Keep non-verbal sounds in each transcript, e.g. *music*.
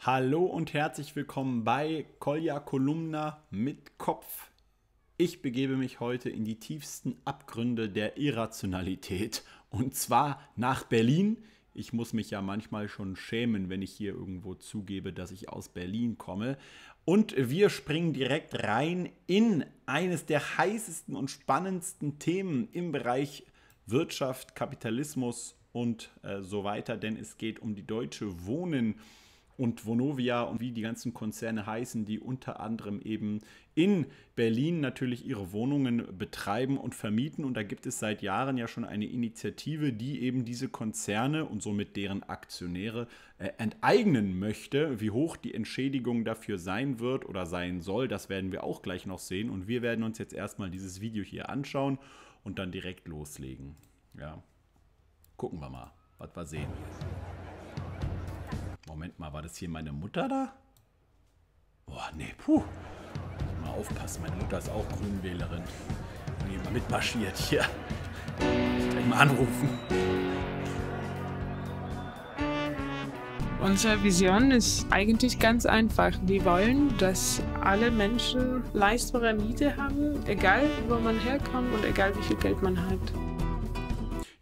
Hallo und herzlich willkommen bei Kolja Kolumna mit Kopf. Ich begebe mich heute in die tiefsten Abgründe der Irrationalität und zwar nach Berlin. Ich muss mich ja manchmal schon schämen, wenn ich hier irgendwo zugebe, dass ich aus Berlin komme. Und wir springen direkt rein in eines der heißesten und spannendsten Themen im Bereich Wirtschaft, Kapitalismus und äh, so weiter, denn es geht um die Deutsche Wohnen und Vonovia und wie die ganzen Konzerne heißen, die unter anderem eben in Berlin natürlich ihre Wohnungen betreiben und vermieten. Und da gibt es seit Jahren ja schon eine Initiative, die eben diese Konzerne und somit deren Aktionäre äh, enteignen möchte. Wie hoch die Entschädigung dafür sein wird oder sein soll, das werden wir auch gleich noch sehen. Und wir werden uns jetzt erstmal dieses Video hier anschauen und dann direkt loslegen. Ja, gucken wir mal, was wir sehen. Moment mal, war das hier meine Mutter da? Boah, nee, puh. Mal aufpassen, meine Mutter ist auch Grünwählerin. Wenn jemand mitmarschiert hier. Ich kann mal anrufen. Unsere Vision ist eigentlich ganz einfach. Wir wollen, dass alle Menschen leistbare Miete haben, egal wo man herkommt und egal wie viel Geld man hat.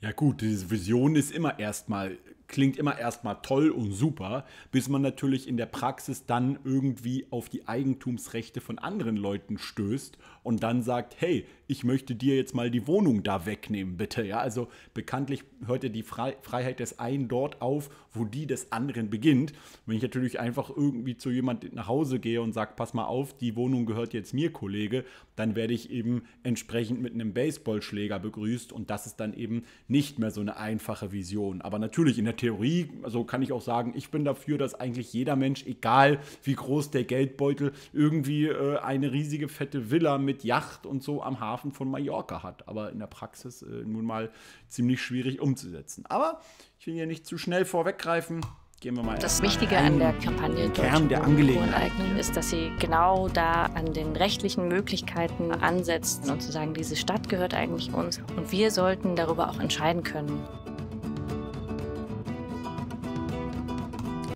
Ja gut, diese Vision ist immer erstmal klingt immer erstmal toll und super, bis man natürlich in der Praxis dann irgendwie auf die Eigentumsrechte von anderen Leuten stößt und dann sagt, hey, ich möchte dir jetzt mal die Wohnung da wegnehmen, bitte. Ja, also bekanntlich hört ja die Fre Freiheit des einen dort auf wo die des anderen beginnt. Wenn ich natürlich einfach irgendwie zu jemand nach Hause gehe und sage, pass mal auf, die Wohnung gehört jetzt mir, Kollege, dann werde ich eben entsprechend mit einem Baseballschläger begrüßt und das ist dann eben nicht mehr so eine einfache Vision. Aber natürlich in der Theorie, also kann ich auch sagen, ich bin dafür, dass eigentlich jeder Mensch, egal wie groß der Geldbeutel, irgendwie äh, eine riesige fette Villa mit Yacht und so am Hafen von Mallorca hat. Aber in der Praxis äh, nun mal ziemlich schwierig umzusetzen. Aber ich will hier nicht zu schnell vorweggreifen. Gehen wir mal das Wichtige an der Kampagne Kern der Angelegenheit ist, dass sie genau da an den rechtlichen Möglichkeiten ansetzt und zu sagen, diese Stadt gehört eigentlich uns und wir sollten darüber auch entscheiden können.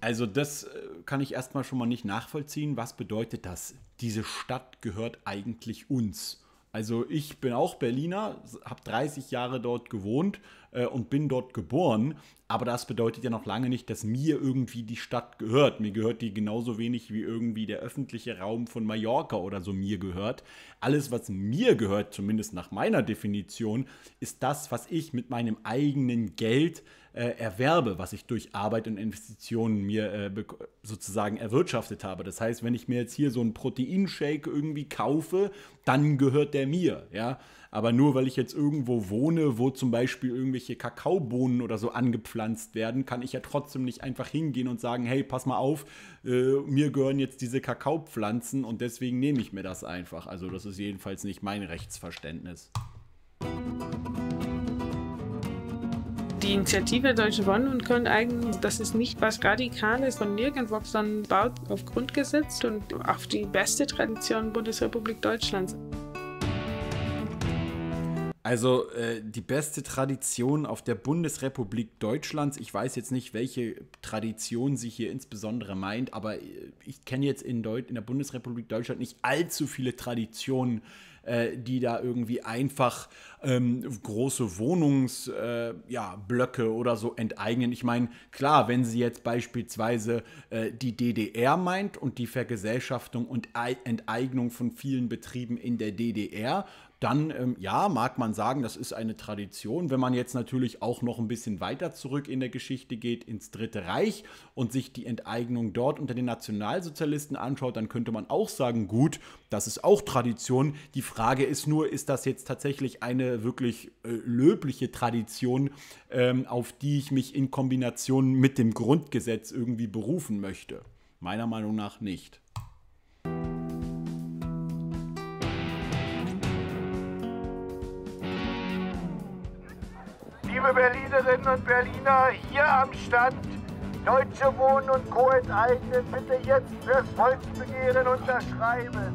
Also das äh, kann ich erstmal schon mal nicht nachvollziehen. Was bedeutet das? Diese Stadt gehört eigentlich uns. Also ich bin auch Berliner, habe 30 Jahre dort gewohnt äh, und bin dort geboren. Aber das bedeutet ja noch lange nicht, dass mir irgendwie die Stadt gehört. Mir gehört die genauso wenig wie irgendwie der öffentliche Raum von Mallorca oder so mir gehört. Alles, was mir gehört, zumindest nach meiner Definition, ist das, was ich mit meinem eigenen Geld äh, erwerbe, was ich durch Arbeit und Investitionen mir äh, sozusagen erwirtschaftet habe. Das heißt, wenn ich mir jetzt hier so einen Proteinshake irgendwie kaufe, dann gehört der mir, ja. Aber nur weil ich jetzt irgendwo wohne, wo zum Beispiel irgendwelche Kakaobohnen oder so angepflanzt werden, kann ich ja trotzdem nicht einfach hingehen und sagen, hey, pass mal auf, äh, mir gehören jetzt diese Kakaopflanzen und deswegen nehme ich mir das einfach. Also das ist jedenfalls nicht mein Rechtsverständnis. Die Initiative Deutsche Bonn und Köln Eigen, das ist nicht was Radikales von nirgendwo, sondern baut auf Grundgesetz und auf die beste Tradition Bundesrepublik Deutschlands. Also äh, die beste Tradition auf der Bundesrepublik Deutschlands. Ich weiß jetzt nicht, welche Tradition sie hier insbesondere meint, aber äh, ich kenne jetzt in, Deut in der Bundesrepublik Deutschland nicht allzu viele Traditionen, äh, die da irgendwie einfach ähm, große Wohnungsblöcke äh, ja, oder so enteignen. Ich meine, klar, wenn sie jetzt beispielsweise äh, die DDR meint und die Vergesellschaftung und Enteignung von vielen Betrieben in der DDR, dann ähm, ja, mag man sagen, das ist eine Tradition. Wenn man jetzt natürlich auch noch ein bisschen weiter zurück in der Geschichte geht, ins Dritte Reich und sich die Enteignung dort unter den Nationalsozialisten anschaut, dann könnte man auch sagen, gut, das ist auch Tradition. Die Frage ist nur, ist das jetzt tatsächlich eine wirklich äh, löbliche Tradition, ähm, auf die ich mich in Kombination mit dem Grundgesetz irgendwie berufen möchte? Meiner Meinung nach nicht. liebe Berlinerinnen und Berliner hier am Stand, Deutsche Wohnen und Co. enteignen, bitte jetzt fürs Volksbegehren unterschreiben.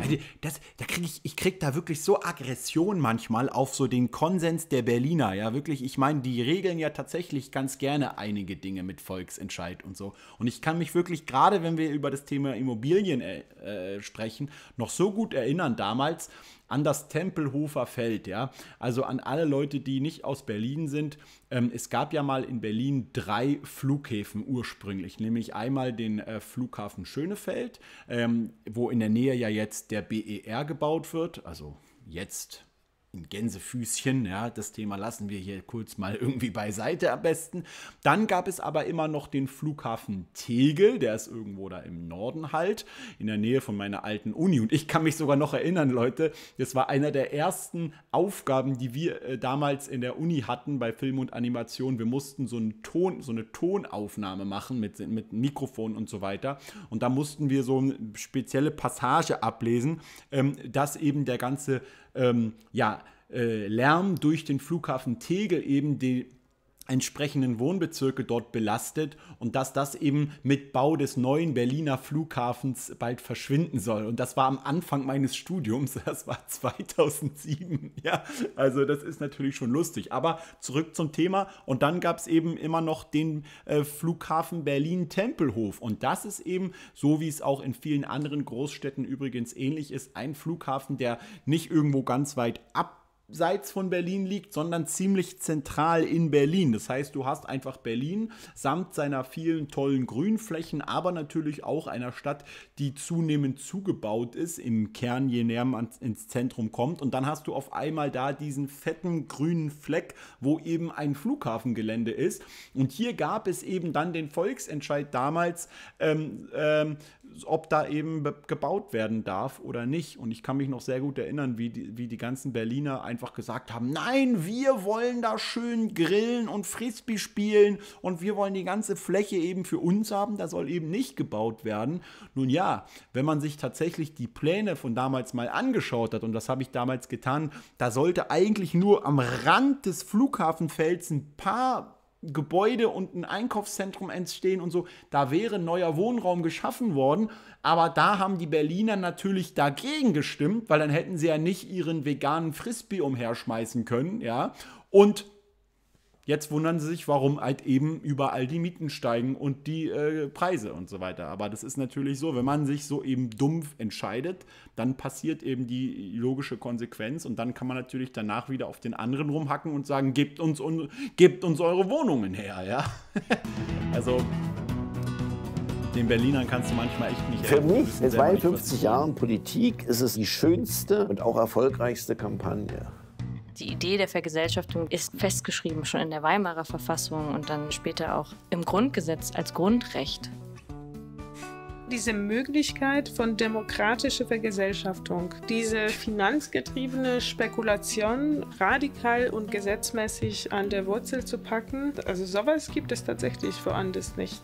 Also, das, da krieg ich, ich krieg da wirklich so Aggression manchmal auf so den Konsens der Berliner. Ja, wirklich, ich meine, die regeln ja tatsächlich ganz gerne einige Dinge mit Volksentscheid und so. Und ich kann mich wirklich, gerade wenn wir über das Thema Immobilien äh, äh sprechen, noch so gut erinnern damals, an das Tempelhofer Feld, ja. Also an alle Leute, die nicht aus Berlin sind. Ähm, es gab ja mal in Berlin drei Flughäfen ursprünglich, nämlich einmal den äh, Flughafen Schönefeld, ähm, wo in der Nähe ja jetzt der BER gebaut wird, also jetzt Gänsefüßchen. Ja, das Thema lassen wir hier kurz mal *laughs* irgendwie beiseite am besten. Dann gab es aber immer noch den Flughafen Tegel, der ist irgendwo da im Norden halt, in der Nähe von meiner alten Uni. Und ich kann mich sogar noch erinnern, Leute, das war einer der ersten Aufgaben, die wir äh, damals in der Uni hatten bei Film und Animation. Wir mussten so, einen Ton, so eine Tonaufnahme machen mit, mit Mikrofon und so weiter. Und da mussten wir so eine spezielle Passage ablesen, ähm, dass eben der ganze ähm, ja, äh, Lärm durch den Flughafen Tegel eben die, entsprechenden Wohnbezirke dort belastet und dass das eben mit Bau des neuen Berliner Flughafens bald verschwinden soll. Und das war am Anfang meines Studiums, *laughs* das war 2007. Ja, also das ist natürlich schon lustig. Aber zurück zum Thema. Und dann gab es eben immer noch den äh, Flughafen Berlin-Tempelhof. Und das ist eben, so wie es auch in vielen anderen Großstädten übrigens ähnlich ist, ein Flughafen, der nicht irgendwo ganz weit ab abseits von Berlin liegt, sondern ziemlich zentral in Berlin. Das heißt, du hast einfach Berlin samt seiner vielen tollen Grünflächen, aber natürlich auch einer Stadt, die zunehmend zugebaut ist, im Kern je näher man ins Zentrum kommt. Und dann hast du auf einmal da diesen fetten grünen Fleck, wo eben ein Flughafengelände ist. Und hier gab es eben dann den Volksentscheid damals, ähm, ähm, ob da eben gebaut werden darf oder nicht. Und ich kann mich noch sehr gut erinnern, wie die, wie die ganzen Berliner ein einfach gesagt haben, nein, wir wollen da schön grillen und Frisbee spielen und wir wollen die ganze Fläche eben für uns haben, da soll eben nicht gebaut werden. Nun ja, wenn man sich tatsächlich die Pläne von damals mal angeschaut hat, und das habe ich damals getan, da sollte eigentlich nur am Rand des Flughafenfelds ein paar Gebäude und ein Einkaufszentrum entstehen und so. Da wäre neuer Wohnraum geschaffen worden, aber da haben die Berliner natürlich dagegen gestimmt, weil dann hätten sie ja nicht ihren veganen Frisbee umherschmeißen können, ja. Und Jetzt wundern sie sich, warum halt eben überall die Mieten steigen und die äh, Preise und so weiter. Aber das ist natürlich so, wenn man sich so eben dumpf entscheidet, dann passiert eben die logische Konsequenz und dann kann man natürlich danach wieder auf den anderen rumhacken und sagen, gebt uns, un gebt uns eure Wohnungen her, ja. *laughs* also den Berlinern kannst du manchmal echt nicht helfen. Für mich, in 52 Jahren Politik, ist es die schönste und auch erfolgreichste Kampagne. Die Idee der Vergesellschaftung ist festgeschrieben schon in der Weimarer Verfassung und dann später auch im Grundgesetz als Grundrecht. Diese Möglichkeit von demokratischer Vergesellschaftung, diese finanzgetriebene Spekulation radikal und gesetzmäßig an der Wurzel zu packen, also sowas gibt es tatsächlich woanders nicht.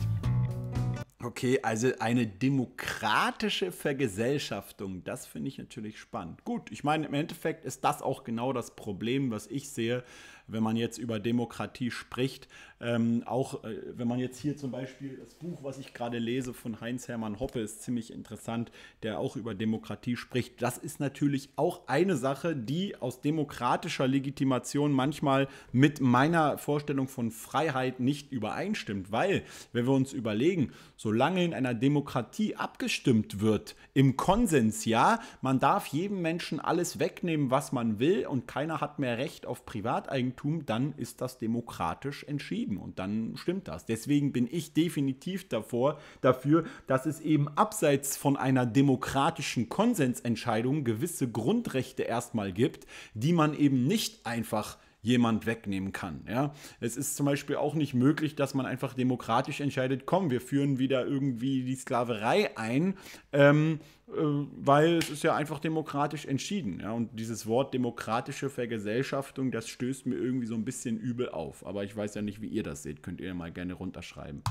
Okay, also eine demokratische Vergesellschaftung, das finde ich natürlich spannend. Gut, ich meine, im Endeffekt ist das auch genau das Problem, was ich sehe, wenn man jetzt über Demokratie spricht. Ähm, auch äh, wenn man jetzt hier zum Beispiel das Buch, was ich gerade lese von Heinz-Hermann Hoppe, ist ziemlich interessant, der auch über Demokratie spricht. Das ist natürlich auch eine Sache, die aus demokratischer Legitimation manchmal mit meiner Vorstellung von Freiheit nicht übereinstimmt. Weil, wenn wir uns überlegen, solange in einer Demokratie abgestimmt wird, im Konsens, ja, man darf jedem Menschen alles wegnehmen, was man will und keiner hat mehr Recht auf Privateigentum, Eigentum, dann ist das demokratisch entschieden und dann stimmt das. Deswegen bin ich definitiv davor, dafür, dass es eben abseits von einer demokratischen Konsensentscheidung gewisse Grundrechte erstmal gibt, die man eben nicht einfach jemand wegnehmen kann. Ja? Es ist zum Beispiel auch nicht möglich, dass man einfach demokratisch entscheidet, komm, wir führen wieder irgendwie die Sklaverei ein, ähm, äh, weil es ist ja einfach demokratisch entschieden. Ja? Und dieses Wort demokratische Vergesellschaftung, das stößt mir irgendwie so ein bisschen übel auf. Aber ich weiß ja nicht, wie ihr das seht. Könnt ihr mal gerne runterschreiben.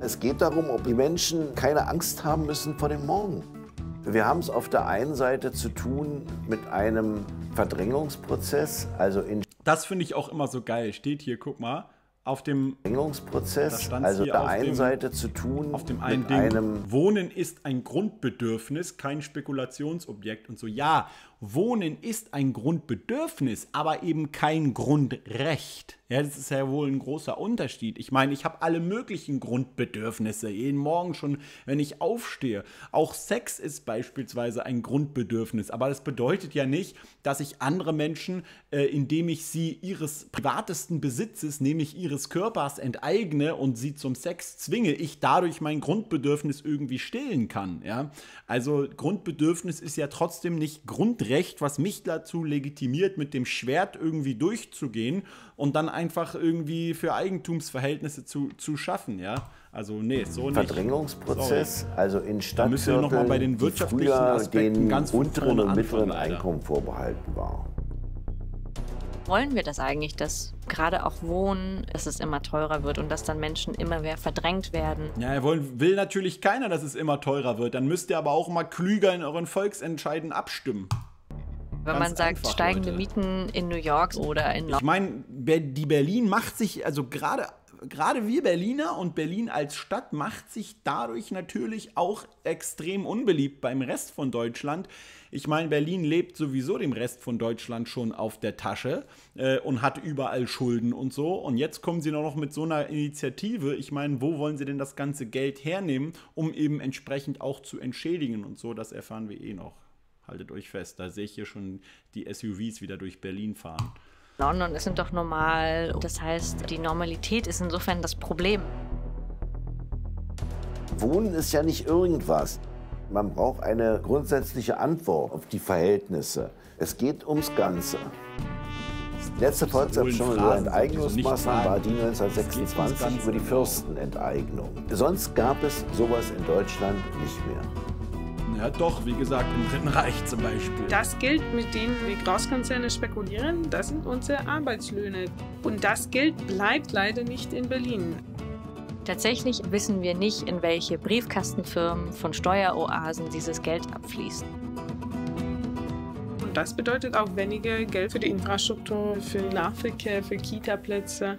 Es geht darum, ob die Menschen keine Angst haben müssen vor dem Morgen. Wir haben es auf der einen Seite zu tun mit einem Verdrängungsprozess, also in Das finde ich auch immer so geil. Steht hier, guck mal, auf dem Verdrängungsprozess, also auf der einen dem, Seite zu tun auf dem einen mit Ding, einem Wohnen ist ein Grundbedürfnis, kein Spekulationsobjekt und so. Ja, Wohnen ist ein Grundbedürfnis, aber eben kein Grundrecht. Ja, das ist ja wohl ein großer Unterschied. Ich meine, ich habe alle möglichen Grundbedürfnisse. Jeden Morgen schon, wenn ich aufstehe. Auch Sex ist beispielsweise ein Grundbedürfnis. Aber das bedeutet ja nicht, dass ich andere Menschen, äh, indem ich sie ihres privatesten Besitzes, nämlich ihres Körpers, enteigne und sie zum Sex zwinge, ich dadurch mein Grundbedürfnis irgendwie stillen kann. Ja? Also Grundbedürfnis ist ja trotzdem nicht Grundrecht Recht, was mich dazu legitimiert, mit dem Schwert irgendwie durchzugehen und dann einfach irgendwie für Eigentumsverhältnisse zu, zu schaffen, ja. Also nee, so nicht. Verdrängungsprozess, Sorry. also in Stadtvierteln, müssen wir nochmal bei den wirtschaftlichen Aspekten den ganz unteren und mittleren Alter. Einkommen vorbehalten war. Wollen wir das eigentlich, dass gerade auch Wohnen, dass es immer teurer wird und dass dann Menschen immer mehr verdrängt werden. Ja, wollen, will natürlich keiner, dass es immer teurer wird. Dann müsst ihr aber auch mal klüger in euren Volksentscheiden abstimmen. Wenn man sagt, einfach, steigende Leute. Mieten in New York oder in London. Ich meine, die Berlin macht sich, also gerade gerade wir Berliner und Berlin als Stadt macht sich dadurch natürlich auch extrem unbeliebt beim Rest von Deutschland. Ich meine, Berlin lebt sowieso dem Rest von Deutschland schon auf der Tasche äh, und hat überall Schulden und so. Und jetzt kommen sie noch mit so einer Initiative. Ich meine, wo wollen sie denn das ganze Geld hernehmen, um eben entsprechend auch zu entschädigen und so? Das erfahren wir eh noch haltet euch fest, da sehe ich hier schon die SUVs wieder durch Berlin fahren. London ist doch normal. Das heißt, die Normalität ist insofern das Problem. Wohnen ist ja nicht irgendwas. Man braucht eine grundsätzliche Antwort auf die Verhältnisse. Es geht ums Ganze. Letzte Volksabstimmung über Enteignungsmaßnahmen war die 1926 über die Fürstenenteignung. Sonst gab es sowas in Deutschland nicht mehr. Ja, doch, wie gesagt, im Dritten Reich zum Beispiel. Das Geld, mit dem die Großkonzerne spekulieren, das sind unsere Arbeitslöhne. Und das Geld bleibt leider nicht in Berlin. Tatsächlich wissen wir nicht, in welche Briefkastenfirmen von Steueroasen dieses Geld abfließt. Und das bedeutet auch weniger Geld für die Infrastruktur, für Nahverkehr, für Kitaplätze.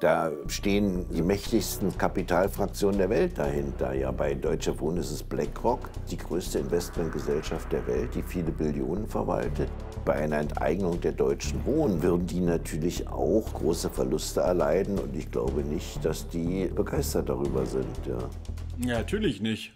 Da stehen die mächtigsten Kapitalfraktionen der Welt dahinter. Ja, bei Deutsche Wohnen ist es BlackRock, die größte Investmentgesellschaft der Welt, die viele Billionen verwaltet. Bei einer Enteignung der Deutschen Wohnen würden die natürlich auch große Verluste erleiden und ich glaube nicht, dass die begeistert darüber sind. Ja, ja natürlich nicht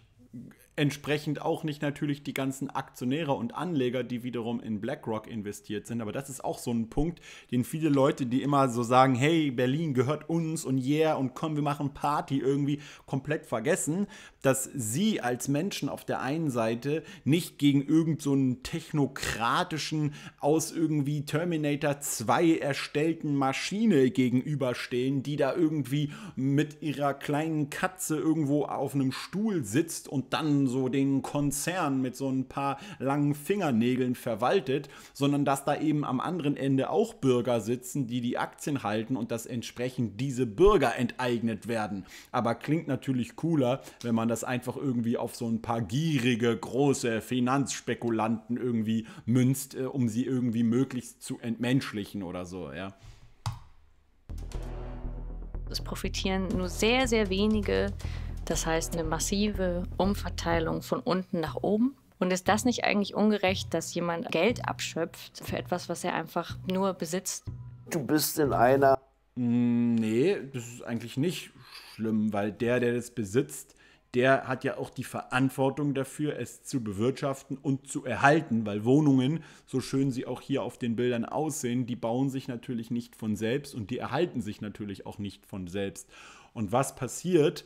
entsprechend auch nicht natürlich die ganzen Aktionäre und Anleger, die wiederum in BlackRock investiert sind. Aber das ist auch so ein Punkt, den viele Leute, die immer so sagen, hey, Berlin gehört uns und yeah und komm, wir machen Party irgendwie, komplett vergessen, dass sie als Menschen auf der einen Seite nicht gegen irgendeinen so technokratischen, aus irgendwie Terminator 2 erstellten Maschine gegenüberstehen, die da irgendwie mit ihrer kleinen Katze irgendwo auf einem Stuhl sitzt und dann so den Konzern mit so ein paar langen Fingernägeln verwaltet, sondern dass da eben am anderen Ende auch Bürger sitzen, die die Aktien halten und dass entsprechend diese Bürger enteignet werden. Aber klingt natürlich cooler, wenn man das einfach irgendwie auf so ein paar gierige, große Finanzspekulanten irgendwie münzt, äh, um sie irgendwie möglichst zu entmenschlichen oder so, ja. Es profitieren nur sehr, sehr wenige das heißt eine massive Umverteilung von unten nach oben. Und ist das nicht eigentlich ungerecht, dass jemand Geld abschöpft für etwas, was er einfach nur besitzt? Du bist in einer. Mm, nee, das ist eigentlich nicht schlimm, weil der, der das besitzt, der hat ja auch die Verantwortung dafür, es zu bewirtschaften und zu erhalten, weil Wohnungen, so schön sie auch hier auf den Bildern aussehen, die bauen sich natürlich nicht von selbst und die erhalten sich natürlich auch nicht von selbst. Und was passiert,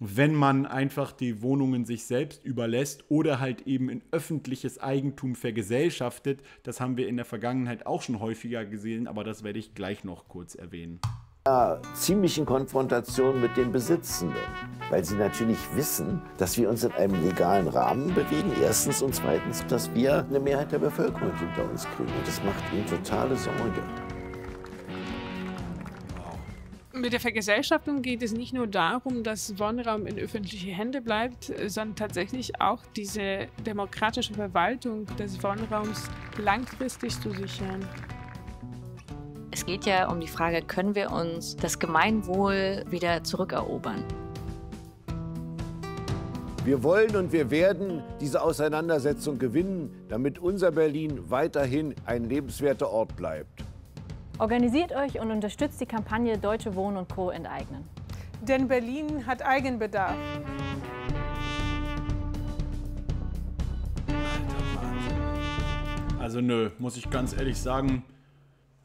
wenn man einfach die Wohnungen sich selbst überlässt oder halt eben in öffentliches Eigentum vergesellschaftet. Das haben wir in der Vergangenheit auch schon häufiger gesehen, aber das werde ich gleich noch kurz erwähnen. Ja, ziemlichen Konfrontation mit den Besitzenden, weil sie natürlich wissen, dass wir uns in einem legalen Rahmen bewegen, erstens und zweitens, dass wir eine Mehrheit der Bevölkerung hinter uns kriegen. Und das macht ihnen totale Sorge. Mit der Vergesellschaftung geht es nicht nur darum, dass Wohnraum in öffentliche Hände bleibt, äh, sondern tatsächlich auch diese demokratische Verwaltung des Wohnraums langfristig zu sichern. Es geht ja um die Frage, können wir uns das Gemeinwohl wieder zurückerobern? Wir wollen und wir werden diese Auseinandersetzung gewinnen, damit unser Berlin weiterhin ein lebenswerter Ort bleibt. Organisiert euch und unterstützt die Kampagne Deutsche Wohnen und Co. enteignen. Denn Berlin hat Eigenbedarf. Also nö, muss ich ganz ehrlich sagen,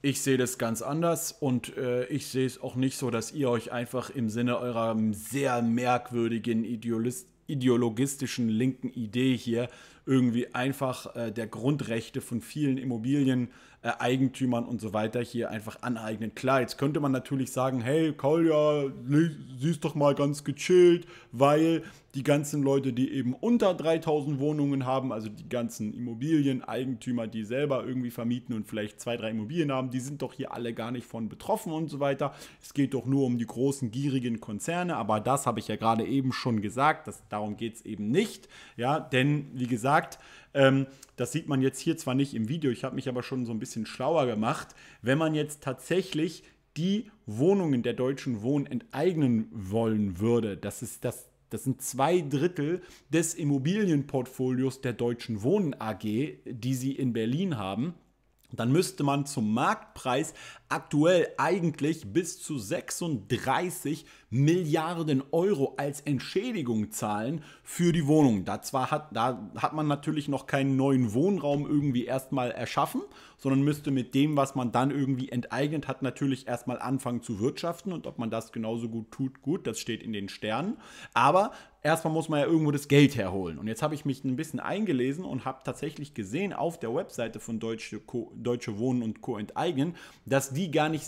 ich sehe das ganz anders und äh, ich sehe es auch nicht so, dass ihr euch einfach im Sinne eurer sehr merkwürdigen Ideologistischen linken Idee hier irgendwie einfach äh, der Grundrechte von vielen Immobilieneigentümern äh, und so weiter hier einfach aneignen. Klar, jetzt könnte man natürlich sagen, hey, Kolja, siehst doch mal ganz gechillt, weil die ganzen Leute, die eben unter 3000 Wohnungen haben, also die ganzen Immobilieneigentümer, die selber irgendwie vermieten und vielleicht zwei, drei Immobilien haben, die sind doch hier alle gar nicht von betroffen und so weiter. Es geht doch nur um die großen, gierigen Konzerne, aber das habe ich ja gerade eben schon gesagt, dass, darum geht es eben nicht. Ja, denn wie gesagt, gesagt, ähm, das sieht man jetzt hier zwar nicht im Video, ich habe mich aber schon so ein bisschen schlauer gemacht, wenn man jetzt tatsächlich die Wohnungen der Deutschen Wohnen enteignen wollen würde, das ist das, das sind zwei Drittel des Immobilienportfolios der Deutschen Wohnen AG, die sie in Berlin haben. Dann müsste man zum Marktpreis aktuell eigentlich bis zu 36 Milliarden Euro als Entschädigung zahlen für die Wohnung. Da, zwar hat, da hat man natürlich noch keinen neuen Wohnraum irgendwie erstmal erschaffen, sondern müsste mit dem, was man dann irgendwie enteignet hat, natürlich erstmal anfangen zu wirtschaften. Und ob man das genauso gut tut, gut, das steht in den Sternen. Aber erstmal muss man ja irgendwo das Geld herholen. Und jetzt habe ich mich ein bisschen eingelesen und habe tatsächlich gesehen auf der Webseite von Deutsche, Co Deutsche Wohnen und Co. enteignen, dass die die gar nicht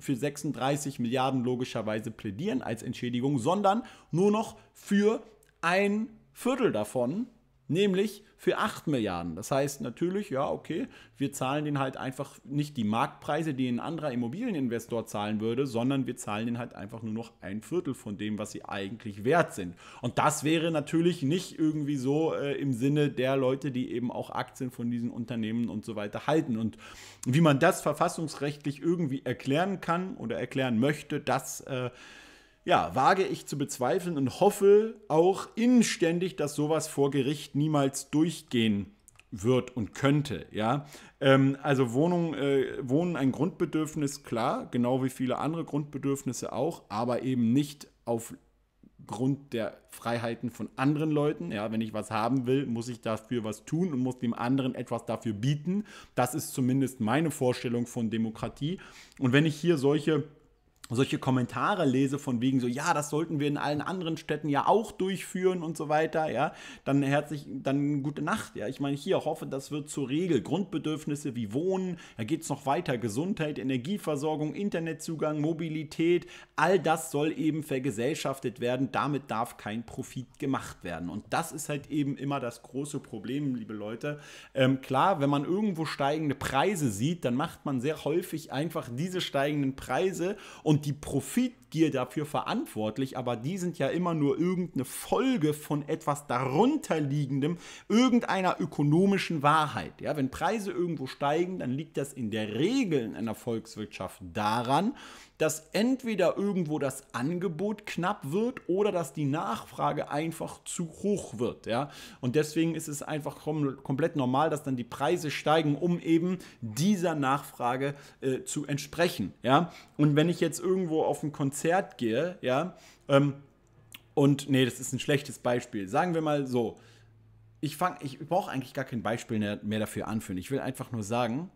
für 36 Milliarden logischerweise plädieren als Entschädigung, sondern nur noch für ein Viertel davon Nämlich für 8 Milliarden. Das heißt natürlich, ja, okay, wir zahlen den halt einfach nicht die Marktpreise, die ein anderer Immobilieninvestor zahlen würde, sondern wir zahlen den halt einfach nur noch ein Viertel von dem, was sie eigentlich wert sind. Und das wäre natürlich nicht irgendwie so äh, im Sinne der Leute, die eben auch Aktien von diesen Unternehmen und so weiter halten. Und wie man das verfassungsrechtlich irgendwie erklären kann oder erklären möchte, dass... äh, ja, wage ich zu bezweifeln und hoffe auch inständig, dass sowas vor Gericht niemals durchgehen wird und könnte. Ja? Ähm, also Wohnung, äh, Wohnen ein Grundbedürfnis, klar, genau wie viele andere Grundbedürfnisse auch, aber eben nicht aufgrund der Freiheiten von anderen Leuten. Ja, wenn ich was haben will, muss ich dafür was tun und muss dem anderen etwas dafür bieten. Das ist zumindest meine Vorstellung von Demokratie. Und wenn ich hier solche solche Kommentare lese von wegen so, ja, das sollten wir in allen anderen Städten ja auch durchführen und so weiter, ja, dann herzlich, dann gute Nacht, ja. Ich meine, hier hoffe, das wird zur Regel. Grundbedürfnisse wie Wohnen, da geht es noch weiter, Gesundheit, Energieversorgung, Internetzugang, Mobilität, all das soll eben vergesellschaftet werden. Damit darf kein Profit gemacht werden. Und das ist halt eben immer das große Problem, liebe Leute. Ähm, klar, wenn man irgendwo steigende Preise sieht, dann macht man sehr häufig einfach diese steigenden Preise und und die Profit Gier dafür verantwortlich, aber die sind ja immer nur irgendeine Folge von etwas darunterliegendem, irgendeiner ökonomischen Wahrheit. Ja, wenn Preise irgendwo steigen, dann liegt das in der Regel in einer Volkswirtschaft daran, dass entweder irgendwo das Angebot knapp wird oder dass die Nachfrage einfach zu hoch wird. Ja? Und deswegen ist es einfach kom komplett normal, dass dann die Preise steigen, um eben dieser Nachfrage äh, zu entsprechen. Ja? Und wenn ich jetzt irgendwo auf ein Konzert Konzert gehe, ja, ähm, und nee, das ist ein schlechtes Beispiel. Sagen wir mal so, ich, ich brauche eigentlich gar kein Beispiel mehr dafür anführen. Ich will einfach nur sagen,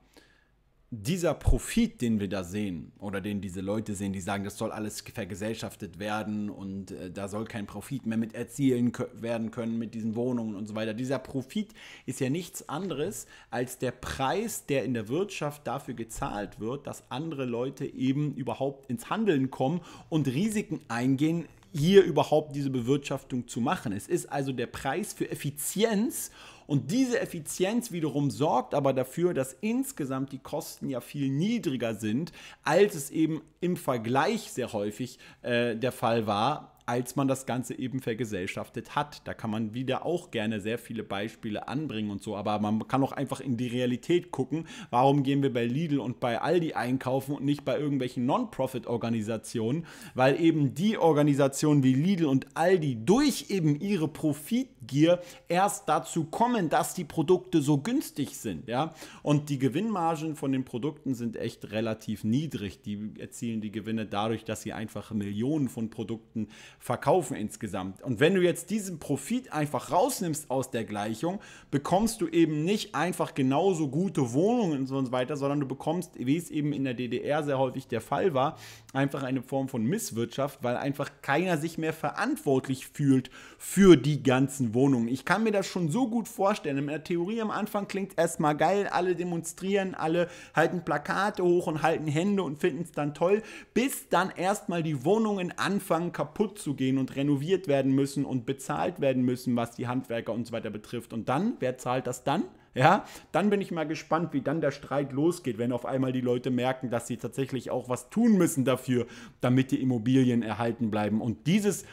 dieser Profit, den wir da sehen oder den diese Leute sehen, die sagen, das soll alles vergesellschaftet werden und äh, da soll kein Profit mehr mit erzielen werden können mit diesen Wohnungen und so weiter. Dieser Profit ist ja nichts anderes als der Preis, der in der Wirtschaft dafür gezahlt wird, dass andere Leute eben überhaupt ins Handeln kommen und Risiken eingehen, hier überhaupt diese Bewirtschaftung zu machen. Es ist also der Preis für Effizienz und und diese Effizienz wiederum sorgt aber dafür, dass insgesamt die Kosten ja viel niedriger sind, als es eben im Vergleich sehr häufig äh, der Fall war, als man das Ganze eben vergesellschaftet hat. Da kann man wieder auch gerne sehr viele Beispiele anbringen und so, aber man kann auch einfach in die Realität gucken, warum gehen wir bei Lidl und bei Aldi einkaufen und nicht bei irgendwelchen Non-Profit-Organisationen, weil eben die Organisationen wie Lidl und Aldi durch eben ihre Profit Gier erst dazu kommen, dass die Produkte so günstig sind. Ja? Und die Gewinnmargen von den Produkten sind echt relativ niedrig. Die erzielen die Gewinne dadurch, dass sie einfach Millionen von Produkten verkaufen insgesamt. Und wenn du jetzt diesen Profit einfach rausnimmst aus der Gleichung, bekommst du eben nicht einfach genauso gute Wohnungen und so weiter, sondern du bekommst, wie es eben in der DDR sehr häufig der Fall war, einfach eine Form von Misswirtschaft, weil einfach keiner sich mehr verantwortlich fühlt für die ganzen Wohnungen. Ich kann mir das schon so gut vorstellen. In der Theorie am Anfang klingt erstmal geil, alle demonstrieren, alle halten Plakate hoch und halten Hände und finden es dann toll, bis dann erstmal die Wohnungen anfangen kaputt zu gehen und renoviert werden müssen und bezahlt werden müssen, was die Handwerker und so weiter betrifft. Und dann, wer zahlt das dann? Ja, dann bin ich mal gespannt, wie dann der Streit losgeht, wenn auf einmal die Leute merken, dass sie tatsächlich auch was tun müssen dafür, damit die Immobilien erhalten bleiben. Und dieses,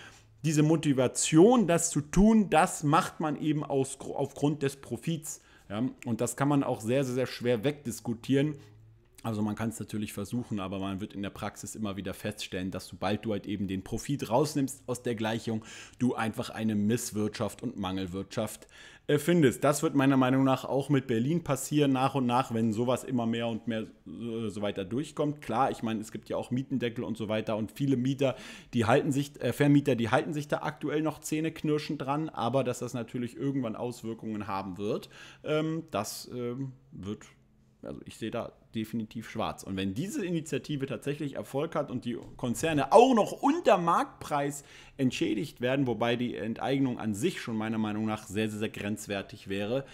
diese Motivation, das zu tun, das macht man eben aus, aufgrund des Profits. Ja? Und das kann man auch sehr, sehr, sehr schwer wegdiskutieren. Also man kann es natürlich versuchen, aber man wird in der Praxis immer wieder feststellen, dass sobald du halt eben den Profit rausnimmst aus der Gleichung, du einfach eine Misswirtschaft und Mangelwirtschaft äh, findest. Das wird meiner Meinung nach auch mit Berlin passieren, nach und nach, wenn sowas immer mehr und mehr äh, so weiter durchkommt. Klar, ich meine, es gibt ja auch Mietendeckel und so weiter und viele Mieter, die halten sich, äh, Vermieter, die halten sich da aktuell noch zähneknirschend dran, aber dass das natürlich irgendwann Auswirkungen haben wird, ähm, das ähm, wird also ich sehe da definitiv schwarz. Und wenn diese Initiative tatsächlich Erfolg hat und die Konzerne auch noch unter Marktpreis entschädigt werden, wobei die Enteignung an sich schon meiner Meinung nach sehr, sehr, sehr grenzwertig wäre,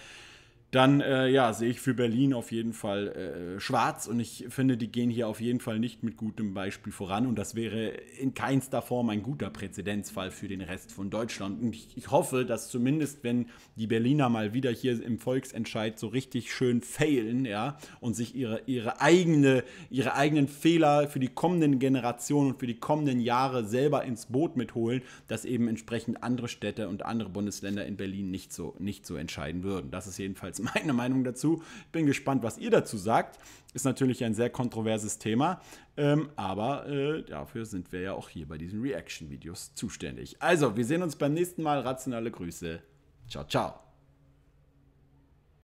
dann äh, ja, sehe ich für Berlin auf jeden Fall äh, schwarz und ich finde, die gehen hier auf jeden Fall nicht mit gutem Beispiel voran und das wäre in keinster Form ein guter Präzedenzfall für den Rest von Deutschland. Und ich, ich hoffe, dass zumindest, wenn die Berliner mal wieder hier im Volksentscheid so richtig schön failen, ja, und sich ihre, ihre, eigene, ihre eigenen Fehler für die kommenden Generationen und für die kommenden Jahre selber ins Boot mitholen, dass eben entsprechend andere Städte und andere Bundesländer in Berlin nicht so, nicht so entscheiden würden. Das ist jedenfalls *laughs* meine Meinung dazu. Bin gespannt, was ihr dazu sagt. Ist natürlich ein sehr kontroverses Thema, ähm, aber äh, dafür sind wir ja auch hier bei diesen Reaction-Videos zuständig. Also, wir sehen uns beim nächsten Mal. Rationale Grüße. Ciao, ciao.